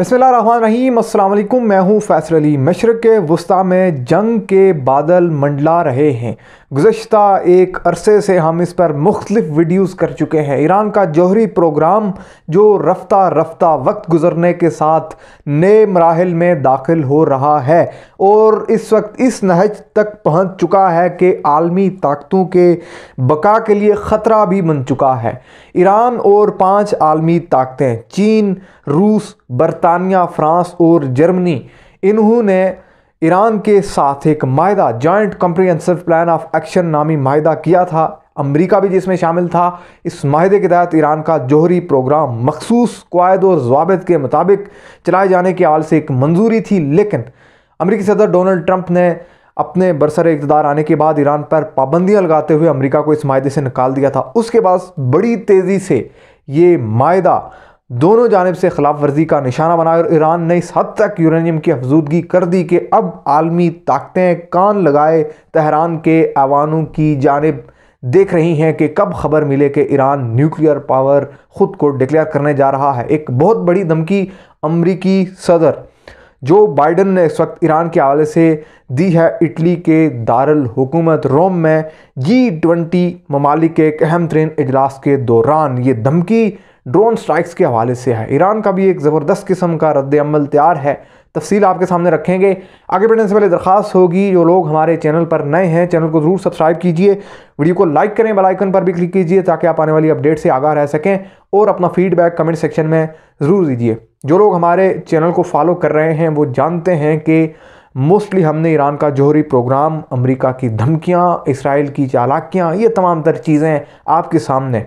बसमीम अल्लाम मैं हूँ फैसल अली मशरक़ के वस्ती में जंग के बादल मंडला रहे हैं गुजशत एक अरसे से हम इस पर मुख्तफ वीडियोज़ कर चुके हैं ईरान का जौहरी प्रोग्राम जो रफ्ता रफ्ता वक्त गुजरने के साथ नए मराहल में दाखिल हो रहा है और इस वक्त इस नहज तक पहुँच चुका है कि आलमी ताकतों के बका के लिए ख़तरा भी बन चुका है ईरान और पाँच आलमी ताकतें चीन रूस बरतानिया फ्रांस और जर्मनी इन्होंने ईरान के साथ एक माहा joint comprehensive plan of action नामी माहा किया था अमरीका भी जिसमें शामिल था इस माहे के तहत ईरान का जोहरी प्रोग्राम मखसूस कवायद और जवाबत के मुताबिक चलाए जाने के आल से एक मंजूरी थी लेकिन अमरीकी सदर डोनाल्ड ट्रंप ने अपने बरसर इकतदार आने के बाद ईरान पर पाबंदियां लगाते हुए अमरीका को इस माहे से निकाल दिया था उसके बाद बड़ी तेज़ी से ये माहा दोनों जानब से खिलाफ वर्जी का निशाना बनाया और ईरान ने इस हद तक यूरेनियम की अफजूदगी कर दी कि अब आलमी ताकतें कान लगाए तहरान के आवानों की जानब देख रही हैं कि कब खबर मिले कि ईरान न्यूक्लियर पावर ख़ुद को डिक्लेयर करने जा रहा है एक बहुत बड़ी धमकी अमरीकी सदर जो बाइडन ने इस वक्त ईरान के हवाले से दी है इटली के दारुल हुकूमत रोम में जी ट्वेंटी ममालिक के एक अहम तरीन इजलास के दौरान ये धमकी ड्रोन स्ट्राइक्स के हवाले से है ईरान का भी एक ज़बरदस्त किस्म का रद्दमल तैयार है तफसील आपके सामने रखेंगे आगे बढ़ने से पहले दरख्वास्त होगी जो लोग हमारे चैनल पर नए हैं चैनल को ज़रूर सब्सक्राइब कीजिए वीडियो को लाइक करें बेलाइकन पर भी क्लिक कीजिए ताकि आप आने वाली अपडेट से आगा रह सकें और अपना फीडबैक कमेंट सेक्शन में ज़रूर दीजिए जो लोग हमारे चैनल को फॉलो कर रहे हैं वो जानते हैं कि मोस्टली हमने ईरान का जोहरी प्रोग्राम अमेरिका की धमकियाँ इसराइल की चालाकियाँ ये तमाम तर चीज़ें आपके सामने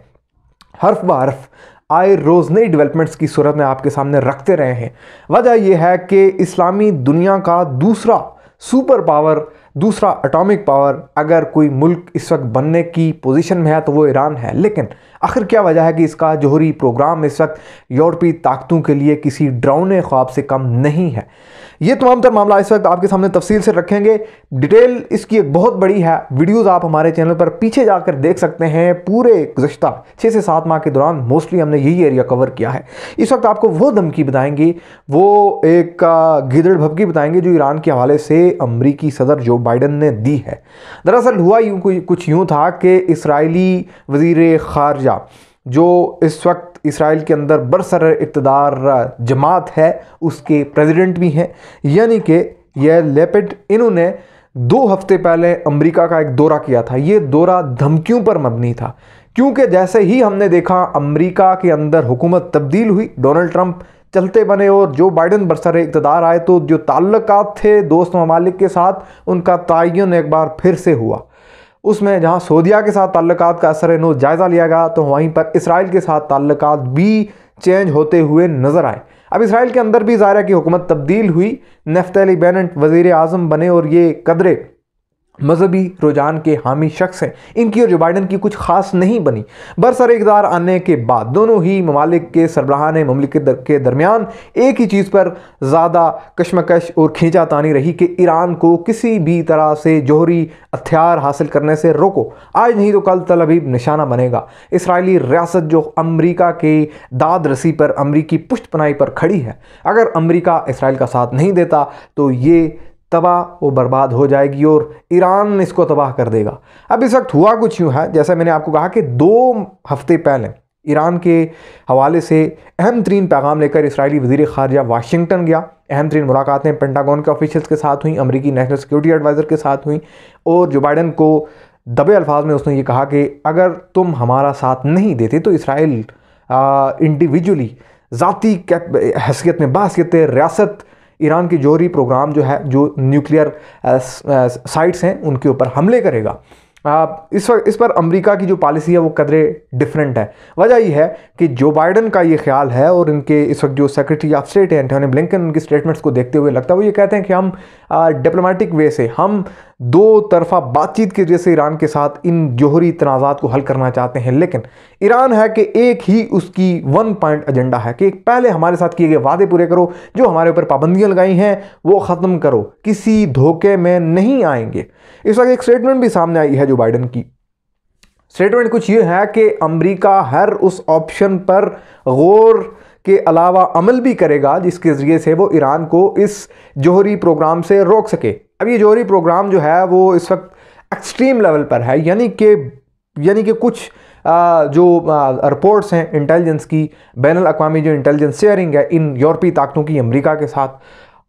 हर्फ बर्फ आए रोज़ नई डेवलपमेंट्स की सूरत में आपके सामने रखते रहे हैं वजह यह है कि इस्लामी दुनिया का दूसरा सुपर पावर दूसरा अटोमिक पावर अगर कोई मुल्क इस वक्त बनने की पोजीशन में है तो वो ईरान है लेकिन आखिर क्या वजह है कि इसका जोहरी प्रोग्राम इस वक्त यूरोपीय ताकतों के लिए किसी ड्राउने ख्वाब से कम नहीं है ये तमाम तर मामला इस वक्त आपके सामने तफसील से रखेंगे डिटेल इसकी एक बहुत बड़ी है वीडियोस आप हमारे चैनल पर पीछे जाकर देख सकते हैं पूरे गुजशत छः से सात माह के दौरान मोस्टली हमने यही एरिया कवर किया है इस वक्त आपको वो धमकी बताएंगी वो एक गिदड़ भपकी बताएंगे जो ईरान के हवाले से अमरीकी सदर जो बाइडन ने दी है दरअसल हुआ यूँ कुछ यूँ था कि इसराइली वजीर खारजा जो इस वक्त इसराइल के अंदर बरसर इकतदार जमात है उसके प्रेसिडेंट भी हैं यानी कि यह लेपिड इन्होंने दो हफ्ते पहले अमेरिका का एक दौरा किया था ये दौरा धमकियों पर मबनी था क्योंकि जैसे ही हमने देखा अमेरिका के अंदर हुकूमत तब्दील हुई डोनाल्ड ट्रंप चलते बने और जो बाइडन बरसर इकतदार आए तो जो ताल्लुक थे दोस्त ममालिक के साथ उनका तयन एक बार फिर से हुआ उसमें जहाँ सऊदिया के साथ ताल्लुक का असर नो जायज़ा लिया गया तो वहीं पर इसराइल के साथ ताल्लुक भी चेंज होते हुए नज़र आए अब इसराइल के अंदर भी ज़ाहिर की हुकूमत तब्दील हुई नफ्तली बैनट वज़ी अजम बने और ये कदरे मजहबी रुझान के हामी शख्स हैं इनकी और जो बाइडन की कुछ खास नहीं बनी बरसर इकदार आने के बाद दोनों ही ममालिक के सरबराहान ममलिक के दरमियान एक ही चीज़ पर ज़्यादा कशमकश और खींचातानी रही कि ईरान को किसी भी तरह से जोहरी हथियार हासिल करने से रोको आज नहीं तो कल तल अभी निशाना बनेगा इसराइली रियासत जो अमरीका के दाद रसी पर अमरीकी पुष्ट पनाई पर खड़ी है अगर अमरीका इसराइल का साथ नहीं देता तो ये तबाह वो बर्बाद हो जाएगी और ईरान इसको तबाह कर देगा अब इस वक्त हुआ कुछ यूँ है जैसा मैंने आपको कहा कि दो हफ्ते पहले ईरान के हवाले से अहम तरीन पैगाम लेकर इसराइली वजीर खारजा वाशिंगटन गया अहम तरीन मुलाकातें पेंटागन के ऑफिशल्स के साथ हुई अमरीकी नेशनल सिक्योरिटी एडवाइज़र के साथ हुई और जो बाइडन को दबे अल्फाज में उसने ये कहा कि अगर तुम हमारा साथ नहीं देते तो इसराइल इंडिविजुअली ज़ाती हैसियत में बासियत रियासत ईरान की जोहरी प्रोग्राम जो है जो न्यूक्लियर साइट्स हैं उनके ऊपर हमले करेगा हाँ, इस पर इस पर अमेरिका की जो पॉलिसी है वो कदरे डिफरेंट है वजह यह है कि जो बाइडन का ये ख्याल है और इनके इस वक्त जो सेक्रेटरी ऑफ स्टेट है एंटोनी ब्लिंकन उनकी स्टेटमेंट्स को देखते हुए लगता है वो ये कहते हैं कि हम डिप्लोमेटिक वे से हम दो तरफा बातचीत के जैसे ईरान के साथ इन जोहरी तनाज़ात को हल करना चाहते हैं लेकिन ईरान है कि एक ही उसकी वन पॉइंट एजेंडा है कि पहले हमारे साथ किए गए वादे पूरे करो जो हमारे ऊपर पाबंदियाँ लगाई हैं वो ख़त्म करो किसी धोखे में नहीं आएंगे इस वक्त एक स्टेटमेंट भी सामने आई है जो बाइडन की स्टेटमेंट कुछ ये है कि अमेरिका हर उस ऑप्शन पर गौर के अलावा अमल भी करेगा जिसके ज़रिए से वो ईरान को इस जौहरी प्रोग्राम से रोक सके अब ये जौहरी प्रोग्राम जो है वो इस वक्त एक्सट्रीम लेवल पर है यानी कि यानी कि कुछ जो रिपोर्ट्स हैं इंटेलिजेंस की बैन अवी जो इंटेलिजेंस शेयरिंग है इन यूरोपीय ताकतों की अमेरिका के साथ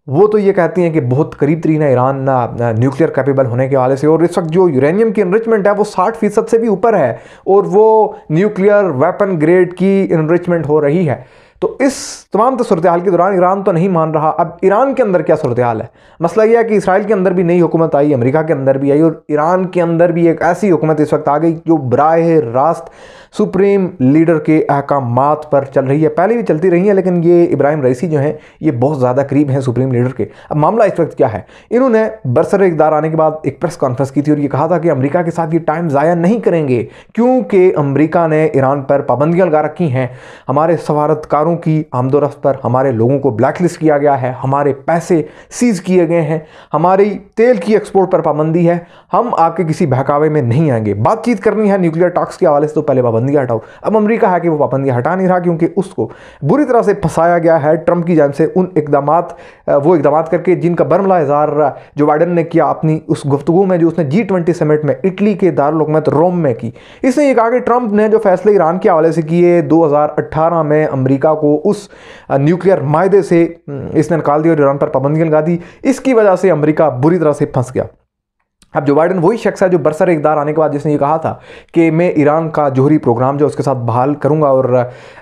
वो तो ये कहती हैं कि बहुत करीब तरीन है ईरान ना न्यूक्लियर कैपेबल होने के हवाले से और इस वक्त जो यूरेनियम की इनरिचमेंट है वो साठ फीसद से भी ऊपर है और वो न्यूक्लियर वेपन ग्रेड की इनरिचमेंट हो रही है तो इस तमाम तो सूरत हाल के दौरान ईरान तो नहीं मान रहा अब ईरान के अंदर क्या सूरत हाल है मसला यह है कि इसराइल के अंदर भी नई हुकूमत आई अमेरिका के अंदर भी आई और ईरान के अंदर भी एक ऐसी हुकूमत इस वक्त आ गई जो बराह रास्त सुप्रीम लीडर के अहकाम पर चल रही है पहले भी चलती रही है लेकिन ये इब्राहिम रईसी जो हैं ये बहुत ज़्यादा करीब हैं सुप्रीम लीडर के अब मामला इस वक्त क्या है इन्होंने बरसर इकदार आने के बाद एक प्रेस कॉन्फ्रेंस की थी और ये कहा था कि अमेरिका के साथ ये टाइम ज़ाया नहीं करेंगे क्योंकि अमरीका ने ईरान पर पाबंदियाँ लगा रखी हैं हमारे सफारतकारों कारों की आमदोरफ्त पर हमारे लोगों को ब्लैकलिस्ट किया गया है हमारे पैसे सीज किए गए हैं हमारी तेल की एक्सपोर्ट पर पाबंदी है हम आपके किसी बहकावे में नहीं आएंगे बातचीत करनी है न्यूक्लियर टॉक्स के हवाले से तो पहले पाबंदियाँ हटाओ अब अमरीका है कि वो पाबंदियाँ हटा नहीं रहा क्योंकि उसको बुरी तरह से फंसाया गया है ट्रंप की जान से उन इकदाम वो इकदाम करके जिनका बर्मला इजहार जो बाइडन ने किया अपनी उस गुफ्तु में जो उसने जी ट्वेंटी समिट में इटली के दारकूमत रोम में की इसने ये कहा कि ट्रंप ने जो फैसले ईरान के हवाले से किए दो में अमेरिका को उस न्यूक्लियर माहे से हम्म, इसने निकाल दिया और ईरान पर पाबंदियां लगा दी इसकी वजह से अमरीका बुरी तरह से फंस गया अब जो बाइडन वही शख्स है जो बरसर इकदार आने के बाद जिसने ये कहा था कि मैं ईरान का जोहरी प्रोग्राम जो उसके साथ बहाल करूँगा और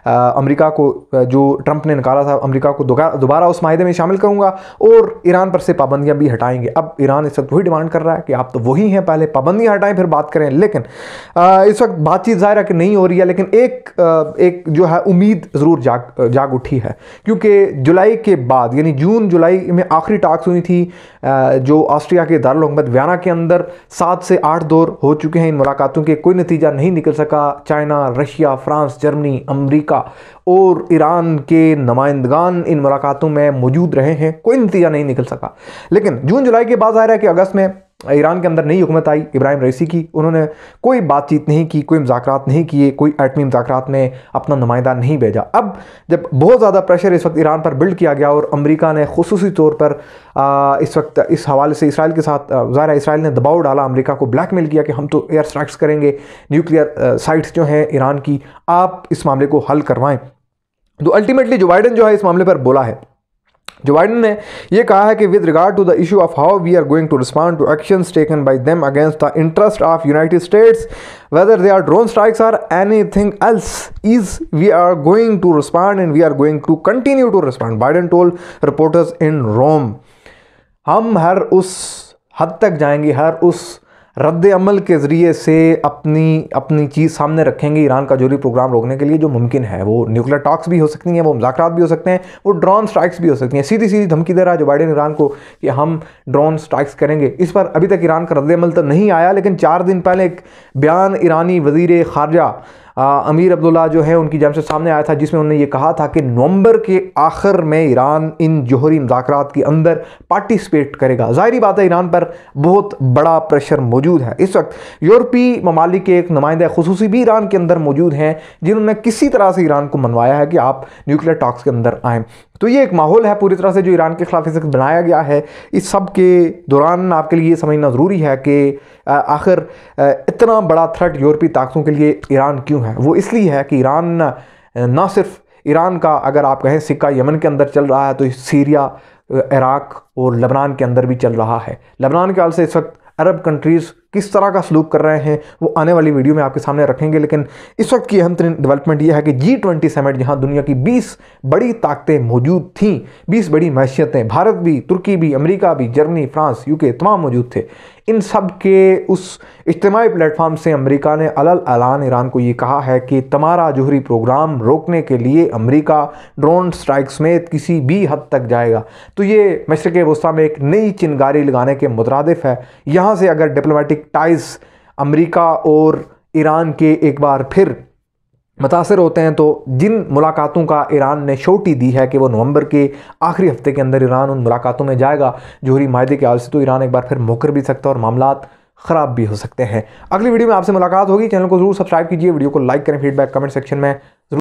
अमेरिका को जो ट्रंप ने निकाला था अमेरिका को दोबारा उस माहे में शामिल करूँगा और ईरान पर से पाबंदियाँ भी हटाएंगे अब ईरान इस वक्त वही डिमांड कर रहा है कि आप तो वही हैं पहले पाबंदियाँ हटाएँ फिर बात करें लेकिन इस वक्त बातचीत ज़ाहिर है कि नहीं हो रही है लेकिन एक एक जो है उम्मीद ज़रूर जाग जाग उठी है क्योंकि जुलाई के बाद यानी जून जुलाई में आखिरी टाक्स हुई थी जो ऑस्ट्रिया के दारुलहकूमत व्याना के अंदर सात से आठ दौर हो चुके हैं इन मुलाकातों के कोई नतीजा नहीं निकल सका China Russia France Germany America और ईरान के नुमाइंदगान इन मुलाकातों में मौजूद रहे हैं कोई नतीजा नहीं निकल सका लेकिन जून जुलाई के बाद ज़ाहिर है कि अगस्त में ईरान के अंदर नई हुकूमत आई इब्राहिम रईसी की उन्होंने कोई बातचीत नहीं की कोई मुजाकर नहीं किए कोई एटमी मुजाकर में अपना नुमाइंदा नहीं भेजा अब जब बहुत ज़्यादा प्रेशर इस वक्त ईरान पर बिल्ड किया गया और अमेरिका ने खसूस तौर पर इस वक्त इस हवाले से इसराइल के साथ ज़ाहिर इसराइल ने दबाव डाला अमरीका को मेल किया कि हम तो एयर स्ट्राइक्स करेंगे न्यूक्लियर साइट्स जो हैं ईरान की आप इस मामले को हल करवाएँ तो अल्टीमेटली जो बाइडन जो है इस मामले पर बोला है जो बाइडन ने यह कहा है कि with regard to the issue of how we are going to respond to action taken by them against the interest of United States whether they are drone strikes or anything else is we are going to respond and we are going to continue to respond Biden told reporters in Rome हम हर उस हद तक जाएंगे हर उस रद्द अमल के ज़रिए से अपनी अपनी चीज़ सामने रखेंगे ईरान का जोरी प्रोग्राम रोकने के लिए जो मुमकिन है वो न्यूक्लियर टॉक्स भी हो सकती हैं वो मुजाकर भी हो सकते हैं वो ड्रोन स्ट्राइक्स भी हो सकती हैं सीधी सीधी धमकी दे रहा है जो बाइडन ईरान को कि हम ड्रोन स्ट्राइक्स करेंगे इस पर अभी तक ईरान का रद्द अमल तो नहीं आया लेकिन चार दिन पहले एक बयान ईरानी वजीर खारजा अमीर अब्दुल्ला जो है उनकी जम से सामने आया था जिसमें उन्होंने ये कहा था कि नवंबर के आखिर में ईरान इन जौहरी मुजात के अंदर पार्टिसिपेट करेगा ज़ाहरी बात है ईरान पर बहुत बड़ा प्रेशर मौजूद है इस वक्त यूरोपी ममालिक के एक नुमाइंदे खसूसी भी ईरान के अंदर मौजूद हैं जिन्होंने किसी तरह से ईरान को मनवाया है कि आप न्यूक्लियर टॉक्स के अंदर आएँ तो ये एक माहौल है पूरी तरह से जो ईरान के खिलाफ इस बनाया गया है इस सब के दौरान आपके लिए ये समझना ज़रूरी है कि आखिर इतना बड़ा थ्रेट यूरोपीय ताकतों के लिए ईरान क्यों है वो इसलिए है कि ईरान ना सिर्फ ईरान का अगर आप कहें सिक्का यमन के अंदर चल रहा है तो सीरिया इराक़ और लबनान के अंदर भी चल रहा है लबनान के हाल से इस वक्त अरब कंट्रीज़ किस तरह का सलूक कर रहे हैं वो आने वाली वीडियो में आपके सामने रखेंगे लेकिन इस वक्त की अहम तरीन डेवलपमेंट यह है कि जी ट्वेंटी समिट जहाँ दुनिया की बीस बड़ी ताकतें मौजूद थीं बीस बड़ी मैशियतें भारत भी तुर्की भी अमरीका भी जर्मनी फ्रांस यूके तमाम मौजूद थे इन सब के उस इज्तमाही प्लेटफॉर्म से अमरीका ने अलल अलान ईरान को ये कहा है कि तमारा जोहरी प्रोग्राम रोकने के लिए अमरीका ड्रोन स्ट्राइक समेत किसी भी हद तक जाएगा तो ये मशरक वस्ती में एक नई चिनगारी लगाने के मुतरदफ़ है यहाँ से अगर डिप्लोमेटिक डिप्लोमेटिक टाइज अमेरिका और ईरान के एक बार फिर मुतासर होते हैं तो जिन मुलाकातों का ईरान ने शोटी दी है कि वो नवंबर के आखिरी हफ्ते के अंदर ईरान उन मुलाकातों में जाएगा जोहरी माहे के हाल से तो ईरान एक बार फिर मुकर भी सकता है और मामला ख़राब भी हो सकते हैं अगली वीडियो में आपसे मुलाकात होगी चैनल को जरूर सब्सक्राइब कीजिए वीडियो को लाइक करें फीडबैक कमेंट सेक्शन में